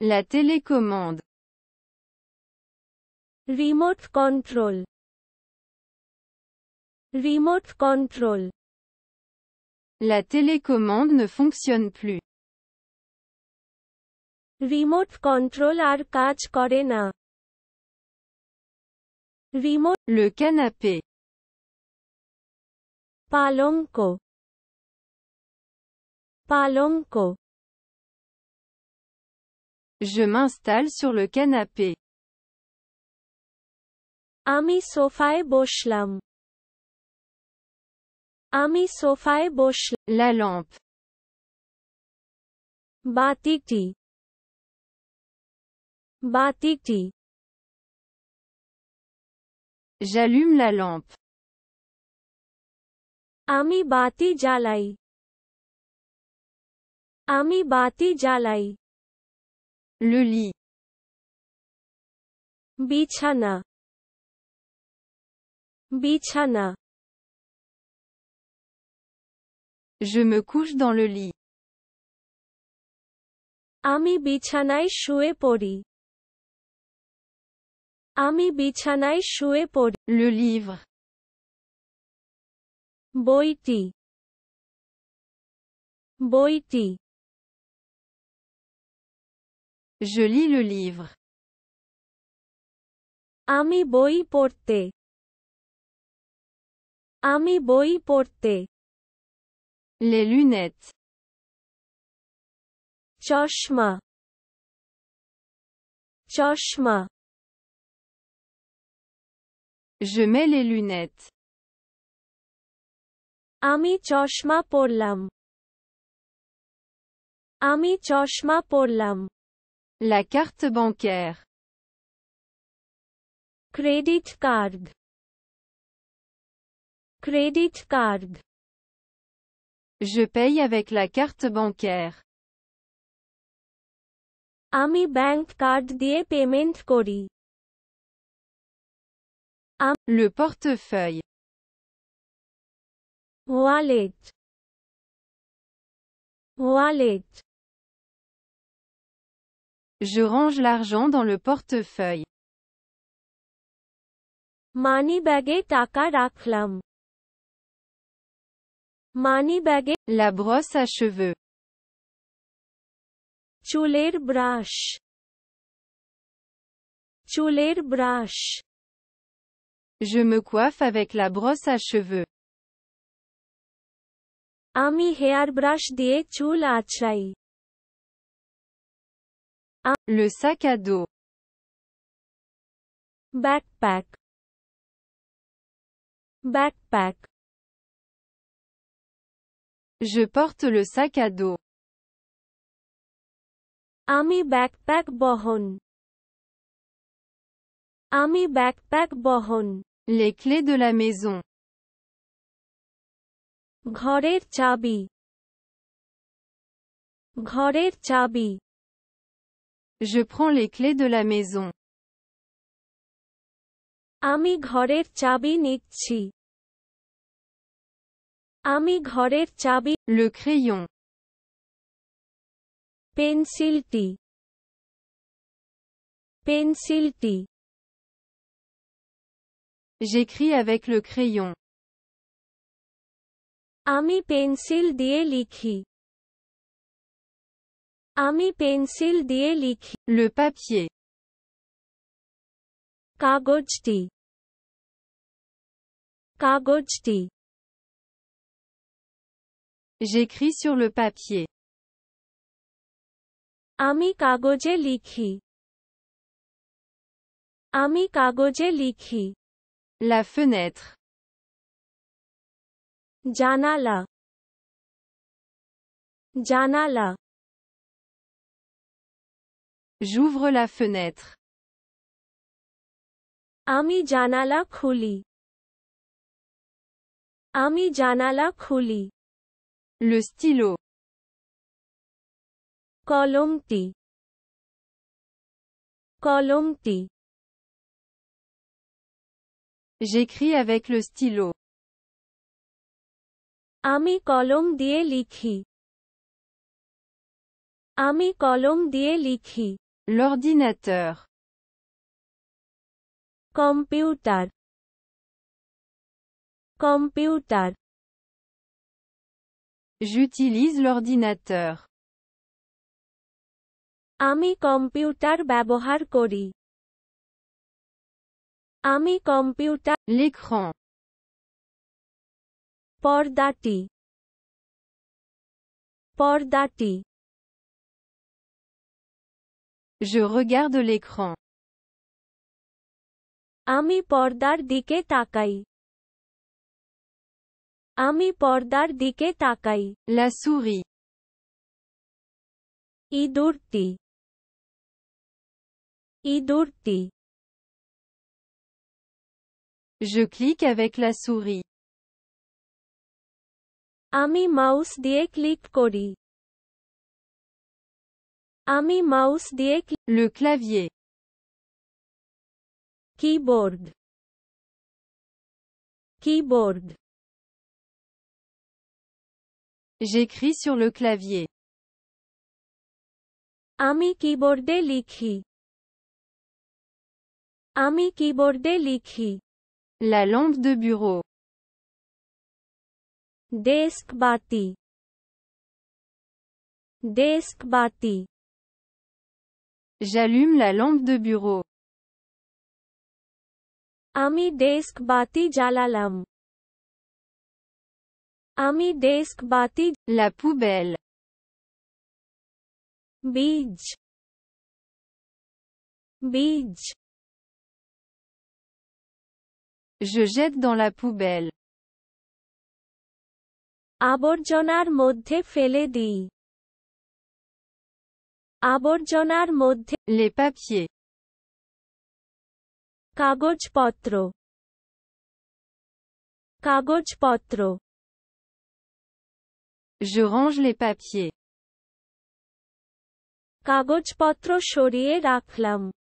La télécommande. Remote control. Remote control. La télécommande ne fonctionne plus. Remote control. corena. Remote. le canapé Palonco. Palonco. Je m'installe sur le canapé. Ami sofae boshlam. Ami sofae boshlam. La lampe. Batikti. Batikti. J'allume la lampe. Ami bati jalai. Ami bati jalai le lit bichana bichana je me couche dans le lit ami bichanai shue pori ami bichanai shue pori le livre boiti boiti je lis le livre. Ami boy porte. Ami boy porte. Les lunettes. Chashma. Chashma. Je mets les lunettes. Ami pour porlam. Ami choshma porlam. La carte bancaire. Credit card. Credit card. Je paye avec la carte bancaire. Bank Card card Payment payment kori. Le portefeuille. Wallet. Wallet. Je range l'argent dans le portefeuille. Mani baguette taka rakhlam. Mani baguette. La brosse à cheveux. Chuler brush. Chuler brush. Je me coiffe avec la brosse à cheveux. Ami hair brush diye chul achai. Le sac à dos. Backpack. Backpack. Je porte le sac à dos. Ami backpack bohon. Ami backpack bohon. Les clés de la maison. Ghorer chabi. Ghorer chabi. Je prends les clés de la maison. Ami ghorer chabi nikchi. Ami ghorer chabi. Le crayon. Pencil ti. Pencil ti. J'écris avec le crayon. Ami pencil diye Ami pencil di লিখি Le papier J'écris sur le papier. Ami kagoje likhi. Ami kagoje La fenêtre. Janala. Janala. J'ouvre la fenêtre. Ami janala Ami janala Le stylo. Kolomti. Kolomti. J'écris avec le stylo. Ami column dielikhi. likhi. Ami column likhi. L'ordinateur. Computer. Computer. J'utilise l'ordinateur. Ami Computer Babohar করি Ami Computer l'écran port Pordati je regarde l'écran. Ami pordar dike takai. Ami pordar dike takai. La souris. Idurti. Idurti. Je clique avec la souris. Ami mouse die click kori. Ami mouse দিয়ে le clavier keyboard keyboard j'écris sur le clavier Ami কিবোর্ডে লিখি Ami কিবোর্ডে লিখি la lampe de bureau desk bati desk bati J'allume la lampe de bureau. Ami desk bati jalalam. Ami desk bati la poubelle. Bij. Bij. Je jette dans la poubelle. Aborjonar modhe fele les papiers. Kagoj Potro Kagoj Potro Je range les papiers. Kagoj potro shorie raklam.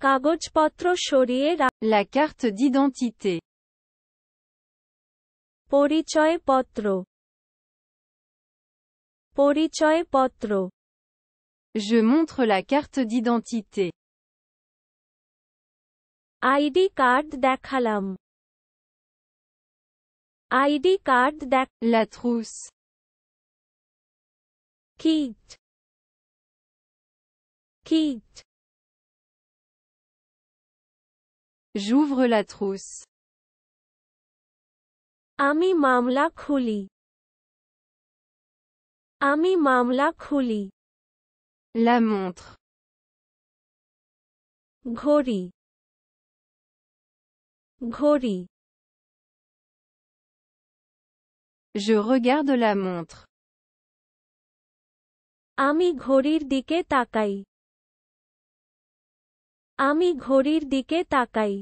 Kagoj potro shorie La carte d'identité. Porichoy potro potro. Je montre la carte d'identité. ID card dakhalam. ID card dak. La trousse. Kit. Kit. J'ouvre la trousse. Ami mamla khuli. আমি মামলা খুলি La montre. ঘড়ি ঘড়ি Je regarde la montre. আমি ঘড়ির দিকে তাকাই আমি ঘড়ির দিকে তাকাই